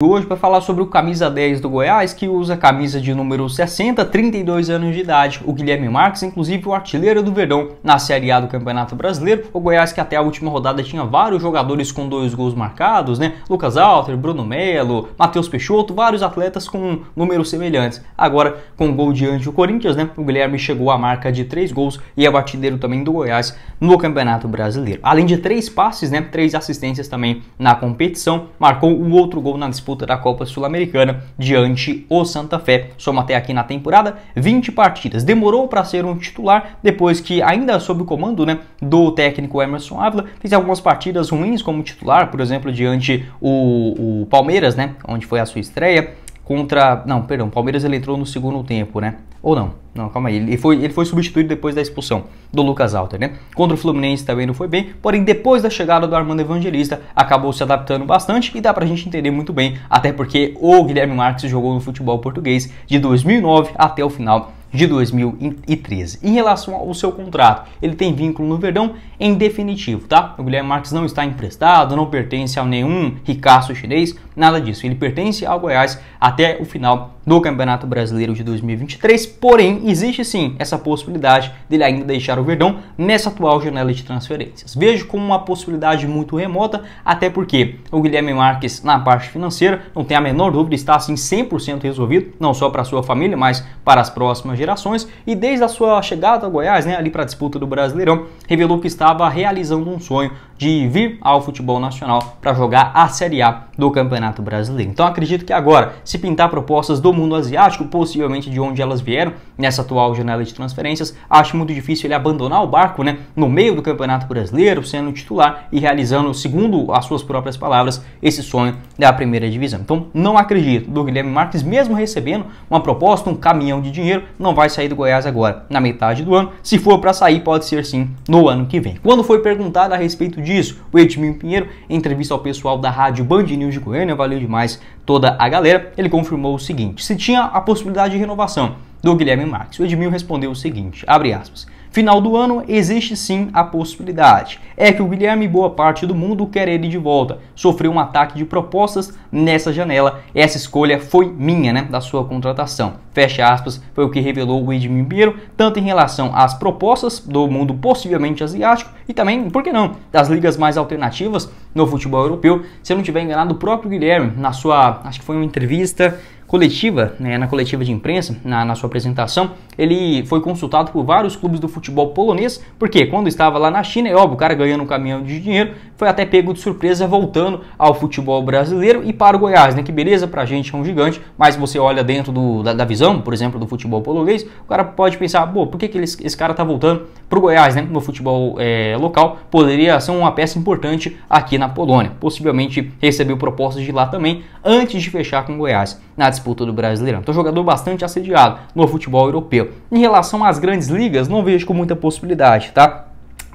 Hoje para falar sobre o camisa 10 do Goiás, que usa camisa de número 60, 32 anos de idade, o Guilherme Marques, inclusive o artilheiro do Verdão na Série A do Campeonato Brasileiro, o Goiás que até a última rodada tinha vários jogadores com dois gols marcados, né? Lucas Alter, Bruno Melo, Matheus Peixoto, vários atletas com números semelhantes. Agora, com o gol diante do Corinthians, né? O Guilherme chegou à marca de três gols e é o artilheiro também do Goiás no Campeonato Brasileiro. Além de três passes, né? Três assistências também na competição, marcou o um outro gol na disputa disputa da Copa Sul-Americana diante o Santa Fé. Soma até aqui na temporada 20 partidas. Demorou para ser um titular depois que, ainda sob o comando né, do técnico Emerson Ávila, fez algumas partidas ruins como titular, por exemplo, diante o, o Palmeiras, né, onde foi a sua estreia contra. Não, perdão, Palmeiras ele entrou no segundo tempo, né? Ou não? Não, calma aí. Ele foi, ele foi substituído depois da expulsão do Lucas Alter, né? Contra o Fluminense também não foi bem, porém depois da chegada do Armando Evangelista acabou se adaptando bastante e dá pra gente entender muito bem, até porque o Guilherme Marques jogou no futebol português de 2009 até o final de 2013. Em relação ao seu contrato, ele tem vínculo no Verdão em definitivo, tá? O Guilherme Marques não está emprestado, não pertence a nenhum ricaço chinês, nada disso. Ele pertence ao Goiás até o final do Campeonato Brasileiro de 2023, porém existe sim essa possibilidade dele ainda deixar o Verdão nessa atual janela de transferências. Vejo como uma possibilidade muito remota, até porque o Guilherme Marques na parte financeira, não tem a menor dúvida, está assim 100% resolvido, não só para sua família, mas para as próximas gerações e desde a sua chegada ao Goiás, né, ali para a disputa do Brasileirão, revelou que estava realizando um sonho de vir ao futebol nacional para jogar a Série A do Campeonato Brasileiro. Então acredito que agora, se pintar propostas do mundo asiático, possivelmente de onde elas vieram nessa atual janela de transferências, acho muito difícil ele abandonar o barco, né, no meio do Campeonato Brasileiro, sendo titular e realizando, segundo as suas próprias palavras, esse sonho da primeira divisão. Então não acredito do Guilherme Marques, mesmo recebendo uma proposta, um caminhão de dinheiro, não vai sair do Goiás agora, na metade do ano. Se for para sair, pode ser sim no ano que vem. Quando foi perguntado a respeito de disso. O Edmil Pinheiro, em entrevista ao pessoal da rádio Band News de Goiânia, valeu demais toda a galera, ele confirmou o seguinte, se tinha a possibilidade de renovação do Guilherme Marques. O Edmil respondeu o seguinte, abre aspas, Final do ano existe sim a possibilidade. É que o Guilherme e boa parte do mundo quer ele de volta. Sofreu um ataque de propostas nessa janela. Essa escolha foi minha, né, da sua contratação. Fecha aspas, foi o que revelou o Edmil Pinheiro, tanto em relação às propostas do mundo possivelmente asiático, e também, por que não, das ligas mais alternativas no futebol europeu. Se eu não tiver enganado, o próprio Guilherme, na sua, acho que foi uma entrevista coletiva, né, na coletiva de imprensa, na, na, sua apresentação, ele foi consultado por vários clubes do futebol polonês, porque quando estava lá na China, é óbvio, o cara ganhando um caminhão de dinheiro, foi até pego de surpresa voltando ao futebol brasileiro e para o Goiás, né? Que beleza, pra gente é um gigante, mas você olha dentro do, da, da, visão, por exemplo, do futebol polonês, o cara pode pensar, pô, por que, que ele, esse cara tá voltando pro Goiás, né? No futebol é, local, poderia ser uma peça importante aqui na Polônia. Possivelmente recebeu propostas de lá também antes de fechar com o Goiás na disputa do Brasileirão. Então, jogador bastante assediado no futebol europeu. Em relação às grandes ligas, não vejo com muita possibilidade, tá?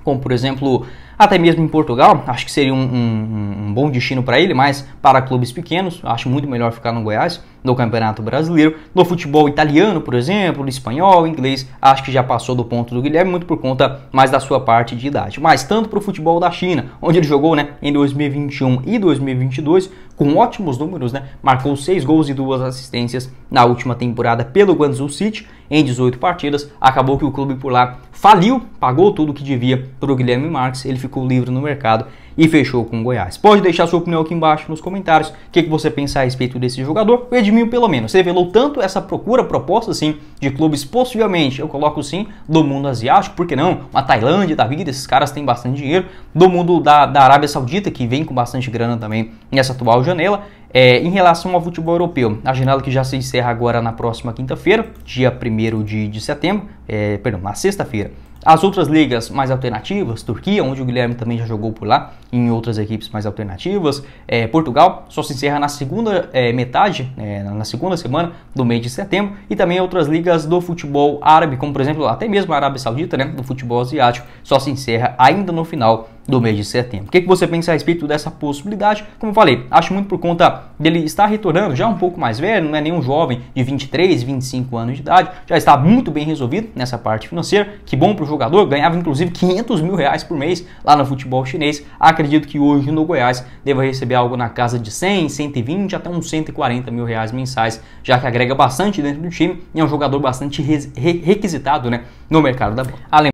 Como por exemplo até mesmo em Portugal, acho que seria um, um, um bom destino para ele, mas para clubes pequenos, acho muito melhor ficar no Goiás, no Campeonato Brasileiro, no futebol italiano, por exemplo, espanhol, inglês, acho que já passou do ponto do Guilherme, muito por conta mais da sua parte de idade. Mas tanto para o futebol da China, onde ele jogou né, em 2021 e 2022, com ótimos números, né, marcou seis gols e duas assistências na última temporada pelo Guangzhou City, em 18 partidas, acabou que o clube por lá faliu, pagou tudo o que devia para o Guilherme Marques, ele ficou livre no mercado e fechou com o Goiás. Pode deixar sua opinião aqui embaixo nos comentários, o que, que você pensa a respeito desse jogador. O Edmil, pelo menos, revelou tanto essa procura, proposta, sim, de clubes, possivelmente, eu coloco sim, do mundo asiático, por que não? Uma Tailândia da vida, esses caras têm bastante dinheiro, do mundo da, da Arábia Saudita, que vem com bastante grana também nessa atual janela, é, em relação ao futebol europeu, a janela que já se encerra agora na próxima quinta-feira, dia 1 de, de, setembro, é, perdão, na sexta-feira. As outras ligas mais alternativas, Turquia, onde o Guilherme também já jogou por lá, em outras equipes mais alternativas, é, Portugal, só se encerra na segunda é, metade, é, na segunda semana do mês de setembro, e também outras ligas do futebol árabe, como por exemplo até mesmo a Arábia Saudita, né, do futebol asiático, só se encerra ainda no final do mês de setembro. O que, que você pensa a respeito dessa possibilidade? Como eu falei, acho muito por conta dele estar retornando, já um pouco mais velho, não é nenhum jovem de 23, 25 anos de idade, já está muito bem resolvido nessa parte financeira, que bom para o jogador, ganhava inclusive 500 mil reais por mês lá no futebol chinês, acredito que hoje no Goiás deva receber algo na casa de 100, 120 até uns 140 mil reais mensais, já que agrega bastante dentro do time e é um jogador bastante requisitado né, no mercado da bola. Além